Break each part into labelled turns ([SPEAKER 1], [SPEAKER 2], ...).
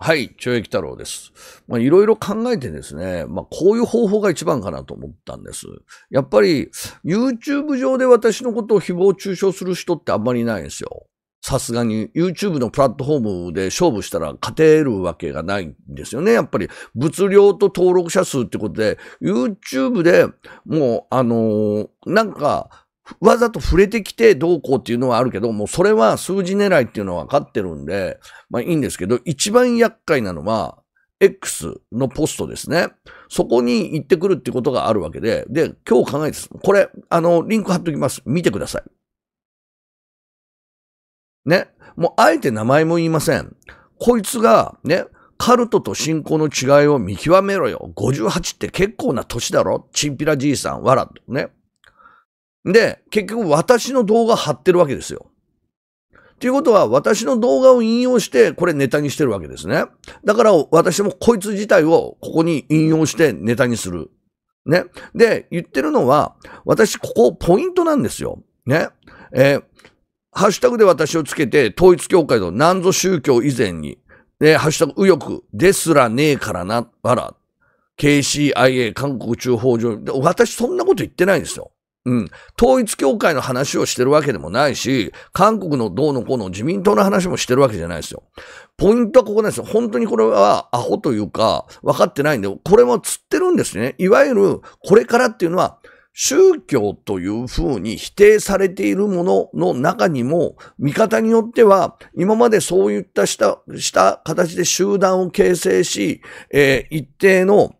[SPEAKER 1] はい、懲役太郎です。まあ、いろいろ考えてですね、まあ、こういう方法が一番かなと思ったんです。やっぱり、YouTube 上で私のことを誹謗中傷する人ってあんまりいないんですよ。さすがに YouTube のプラットフォームで勝負したら勝てるわけがないんですよね。やっぱり物量と登録者数ってことで、YouTube でもう、あのー、なんか、わざと触れてきてどうこうっていうのはあるけど、もうそれは数字狙いっていうのは分かってるんで、まあいいんですけど、一番厄介なのは、X のポストですね。そこに行ってくるってことがあるわけで、で、今日考えです。これ、あの、リンク貼っときます。見てください。ね。もう、あえて名前も言いません。こいつが、ね、カルトと信仰の違いを見極めろよ。58って結構な年だろチンピラじいさん、わら、っとね。で、結局私の動画貼ってるわけですよ。っていうことは、私の動画を引用して、これネタにしてるわけですね。だから、私もこいつ自体をここに引用してネタにする。ね。で、言ってるのは、私、ここポイントなんですよ。ね。えー、ハッシュタグで私をつけて、統一教会の何ぞ宗教以前に、ね、ハッシュタグ右翼ですらねえからな、わら。KCIA 韓国中法上、私そんなこと言ってないんですよ。うん。統一教会の話をしてるわけでもないし、韓国のどうのこうの自民党の話もしてるわけじゃないですよ。ポイントはここなんですよ。本当にこれはアホというか、分かってないんで、これも釣ってるんですね。いわゆる、これからっていうのは、宗教というふうに否定されているものの中にも、見方によっては、今までそういったした、した形で集団を形成し、えー、一定の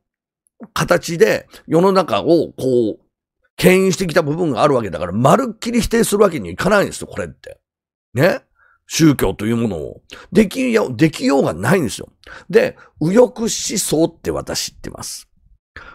[SPEAKER 1] 形で世の中をこう牽引してきた部分があるわけだから、まるっきり否定するわけにはいかないんですよ、これって。ね宗教というものを。できよう、できようがないんですよ。で、右翼思想って私言ってます。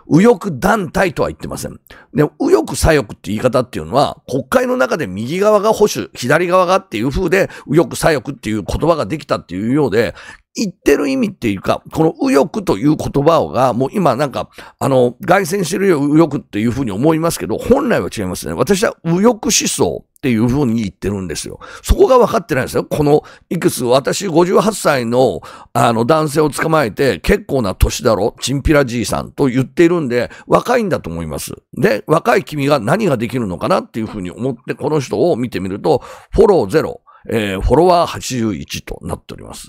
[SPEAKER 1] 右翼団体とは言ってません。で、右翼左翼って言い方っていうのは、国会の中で右側が保守、左側がっていう風で、右翼左翼っていう言葉ができたっていうようで、言ってる意味っていうか、この右翼という言葉が、もう今なんか、あの、外旋してるよ、右翼っていうふうに思いますけど、本来は違いますね。私は右翼思想っていうふうに言ってるんですよ。そこが分かってないんですよ。この、いくつ、私58歳の、あの、男性を捕まえて、結構な年だろ、チンピラじいさんと言っているんで、若いんだと思います。で、若い君が何ができるのかなっていうふうに思って、この人を見てみると、フォローロ。えー、フォロワー81となっております。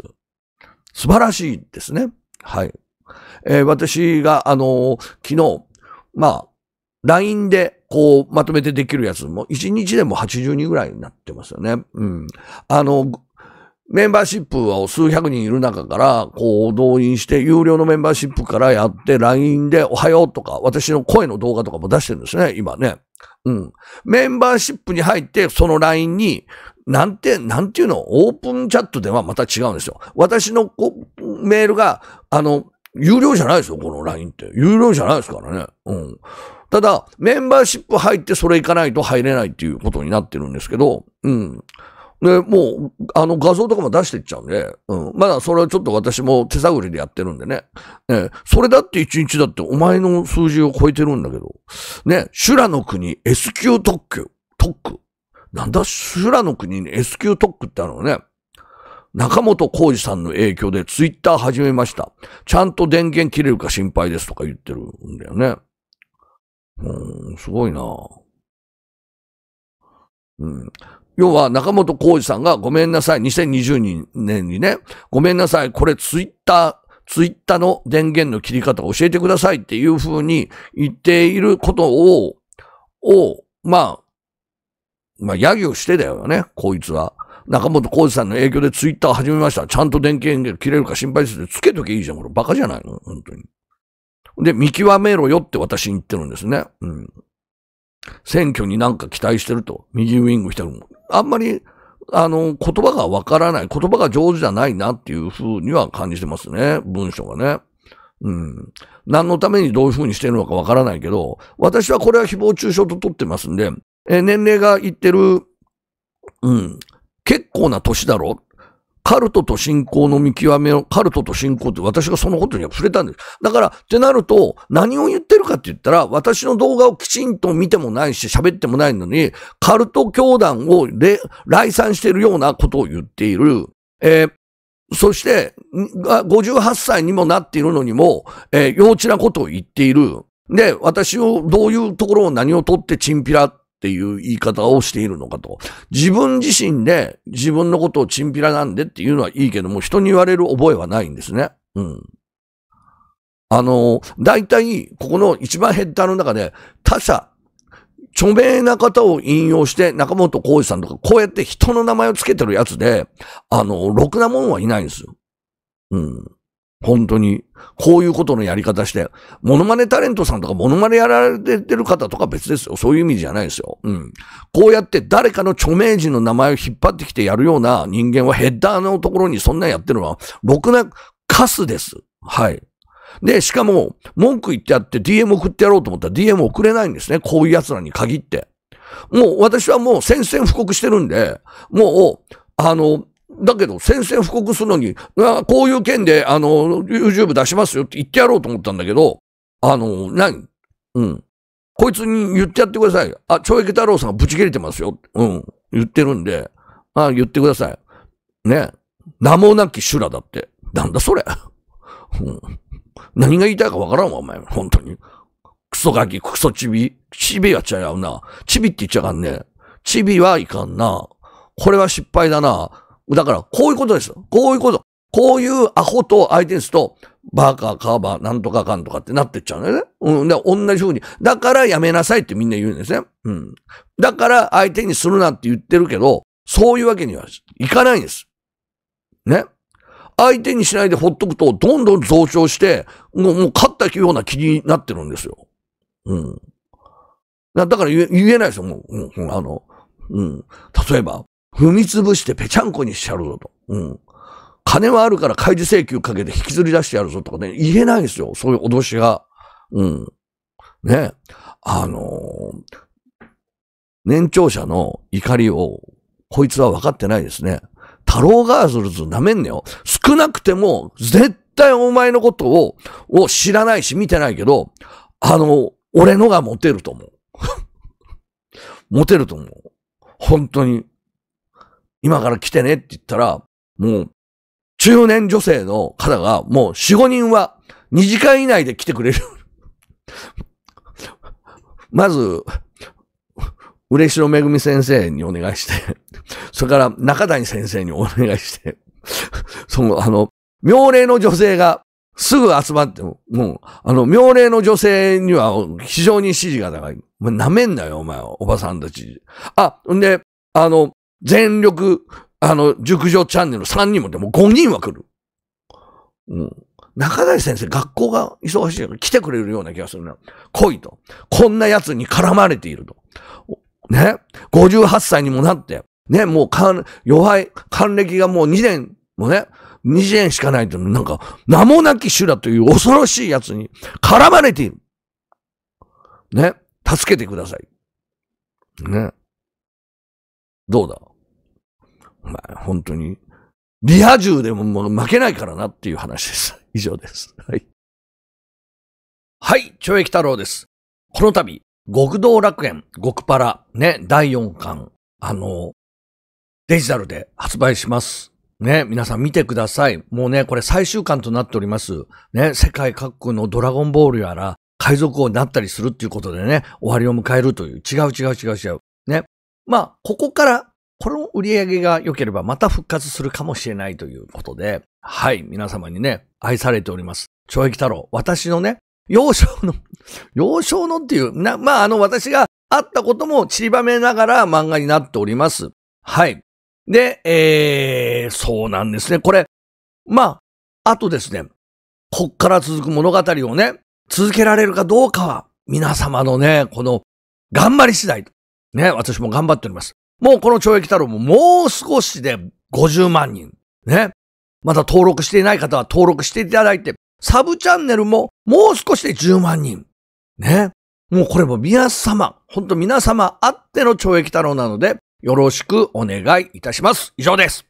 [SPEAKER 1] 素晴らしいですね。はい。えー、私が、あのー、昨日、まあ、LINE で、こう、まとめてできるやつも、1日でも80人ぐらいになってますよね。うん。あの、メンバーシップは数百人いる中から、こう、動員して、有料のメンバーシップからやって、LINE でおはようとか、私の声の動画とかも出してるんですね、今ね。うん。メンバーシップに入って、その LINE に、なんて、なんていうの、オープンチャットではまた違うんですよ。私のメールが、あの、有料じゃないですよ、この LINE って。有料じゃないですからね。うん。ただ、メンバーシップ入ってそれ行かないと入れないっていうことになってるんですけど、うん。で、もう、あの、画像とかも出していっちゃうんで、うん。まだそれはちょっと私も手探りでやってるんでね。ねそれだって1日だってお前の数字を超えてるんだけど。ね、修羅の国 S 級特急、特区。なんだ、修羅の国に S q 特区ってあるのね。中本浩二さんの影響でツイッター始めました。ちゃんと電源切れるか心配ですとか言ってるんだよね。うん、すごいなうん。要は中本浩二さんがごめんなさい、2020年にね、ごめんなさい、これツイッター、ツイッターの電源の切り方を教えてくださいっていうふうに言っていることを、を、まあ、まあ、ギをしてだよね、こいつは。中本浩二さんの影響でツイッター始めました。ちゃんと電気園芸切れるか心配してつけとけいいじゃん、これ。バカじゃないの本当に。で、見極めろよって私に言ってるんですね。うん。選挙になんか期待してると。右ウィングしてるもあんまり、あの、言葉がわからない。言葉が上手じゃないなっていうふうには感じてますね。文章がね。うん。何のためにどういうふうにしてるのかわからないけど、私はこれは誹謗中傷と取ってますんで、え年齢がいってる、うん、結構な年だろカルトと信仰の見極めを、カルトと信仰って私がそのことには触れたんです。だから、ってなると、何を言ってるかって言ったら、私の動画をきちんと見てもないし、喋ってもないのに、カルト教団をで、来賛しているようなことを言っている。えーそして、58歳にもなっているのにも、えー、幼稚なことを言っている。で、私をどういうところを何をとってチンピラっていう言い方をしているのかと。自分自身で自分のことをチンピラなんでっていうのはいいけども、人に言われる覚えはないんですね。うん。あの、大体、ここの一番ヘッダーの中で、他者、著名な方を引用して、中本浩二さんとか、こうやって人の名前をつけてるやつで、あの、ろくなもんはいないんですよ。うん。本当に、こういうことのやり方して、モノマネタレントさんとかモノマネやられてる方とか別ですよ。そういう意味じゃないですよ。うん。こうやって誰かの著名人の名前を引っ張ってきてやるような人間はヘッダーのところにそんなやってるのは、ろくなカスです。はい。で、しかも、文句言ってやって DM 送ってやろうと思ったら DM 送れないんですね。こういう奴らに限って。もう私はもう宣戦布告してるんで、もう、あの、だけど、宣戦布告するのに、こういう件で、あの、YouTube 出しますよって言ってやろうと思ったんだけど、あの、何うん。こいつに言ってやってください。あ、懲役太郎さんがブチ切れてますよ。うん。言ってるんで、あ言ってください。ね。名もなき修羅だって。なんだそれ。うん、何が言いたいかわからんわ、お前。本当に。クソガキ、クソチビ。チビは違うな。チビって言っちゃうかんね。チビはいかんな。これは失敗だな。だから、こういうことですよ。こういうこと。こういうアホと相手にすると、バカ、カーバー、なんとかかんとかってなってっちゃうんだよね。うん。で、同じ風に。だからやめなさいってみんな言うんですね。うん。だから相手にするなって言ってるけど、そういうわけにはいかないんです。ね。相手にしないでほっとくと、どんどん増長して、もう、もう勝ったような気になってるんですよ。うん。だから言えないですよ、もう。うん、あの、うん。例えば、踏みつぶしてぺちゃんこにしちゃるぞと。うん。金はあるから開示請求かけて引きずり出してやるぞとかね、言えないですよ。そういう脅しが。うん。ね。あのー、年長者の怒りを、こいつは分かってないですね。太郎ガーズルズ舐めんねよ。少なくても、絶対お前のことを、を知らないし見てないけど、あの、俺のがモテると思う。モテると思う。本当に。今から来てねって言ったら、もう、中年女性の方が、もう4、5人は2時間以内で来てくれる まず、嬉ろめぐみ先生にお願いしてそれから中谷先生にお願いしてその、あの、妙齢の女性がすぐ集まっても、う、あの、妙齢の女性には非常に支持が高い。お前舐めんなよ、お前は、おばさんたち。あ、んで、あの、全力、あの、熟女チャンネル3人もでも5人は来る。うん。中谷先生、学校が忙しいから来てくれるような気がするな。来いと。こんな奴に絡まれていると。ね。58歳にもなって、ね、もうかん、弱い、還暦がもう2年もね、2年しかないという、なんか、名もなき修羅という恐ろしい奴に絡まれている。ね。助けてください。ね。どうだまあ、本当に、リア充でももう負けないからなっていう話です。以上です。はい。はい、懲役太郎です。この度、極道楽園、極パラ、ね、第4巻、あの、デジタルで発売します。ね、皆さん見てください。もうね、これ最終巻となっております。ね、世界各国のドラゴンボールやら、海賊王になったりするっていうことでね、終わりを迎えるという、違う違う違う違う。ね。まあ、ここからこの売り上げが良ければまた復活するかもしれないということで、はい、皆様にね、愛されております。懲役太郎、私のね、幼少の、幼少のっていう、な、まあ、あの、私があったことも散りばめながら漫画になっております。はい。で、えー、そうなんですね。これ、まあ、あとですね、こっから続く物語をね、続けられるかどうかは、皆様のね、この、頑張り次第。ね、私も頑張っております。もうこの懲役太郎ももう少しで50万人。ね。まだ登録していない方は登録していただいて、サブチャンネルももう少しで10万人。ね。もうこれも皆様、ほんと皆様あっての懲役太郎なので、よろしくお願いいたします。以上です。